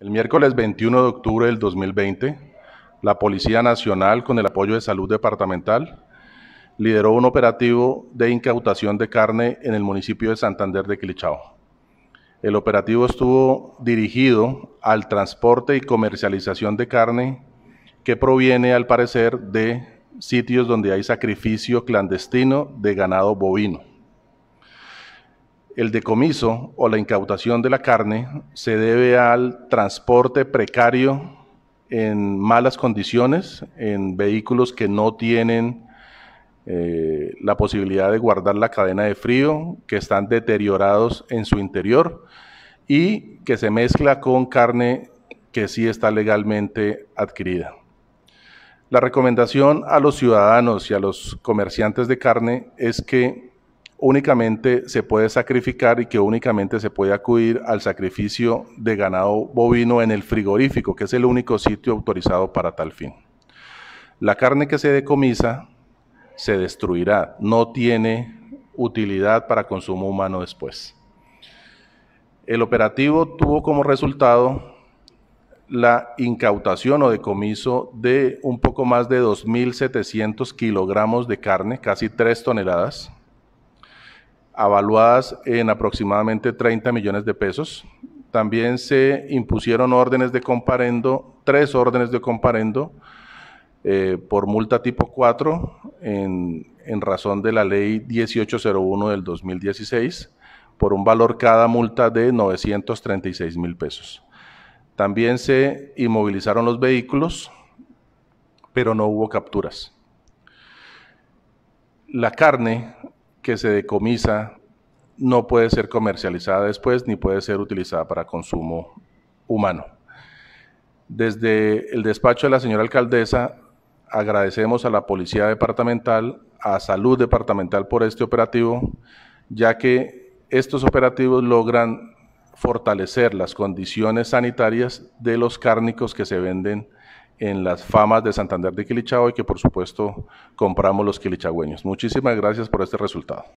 El miércoles 21 de octubre del 2020, la Policía Nacional, con el apoyo de Salud Departamental, lideró un operativo de incautación de carne en el municipio de Santander de Quilichao. El operativo estuvo dirigido al transporte y comercialización de carne que proviene, al parecer, de sitios donde hay sacrificio clandestino de ganado bovino. El decomiso o la incautación de la carne se debe al transporte precario en malas condiciones, en vehículos que no tienen eh, la posibilidad de guardar la cadena de frío, que están deteriorados en su interior y que se mezcla con carne que sí está legalmente adquirida. La recomendación a los ciudadanos y a los comerciantes de carne es que únicamente se puede sacrificar y que únicamente se puede acudir al sacrificio de ganado bovino en el frigorífico, que es el único sitio autorizado para tal fin. La carne que se decomisa se destruirá, no tiene utilidad para consumo humano después. El operativo tuvo como resultado la incautación o decomiso de un poco más de 2.700 kilogramos de carne, casi 3 toneladas, avaluadas en aproximadamente 30 millones de pesos. También se impusieron órdenes de comparendo, tres órdenes de comparendo eh, por multa tipo 4 en razón de la ley 1801 del 2016 por un valor cada multa de 936 mil pesos. También se inmovilizaron los vehículos, pero no hubo capturas. La carne que se decomisa no puede ser comercializada después ni puede ser utilizada para consumo humano. Desde el despacho de la señora alcaldesa agradecemos a la Policía Departamental, a Salud Departamental por este operativo, ya que estos operativos logran fortalecer las condiciones sanitarias de los cárnicos que se venden en las famas de Santander de Quilichao y que por supuesto compramos los quilichagüeños. Muchísimas gracias por este resultado.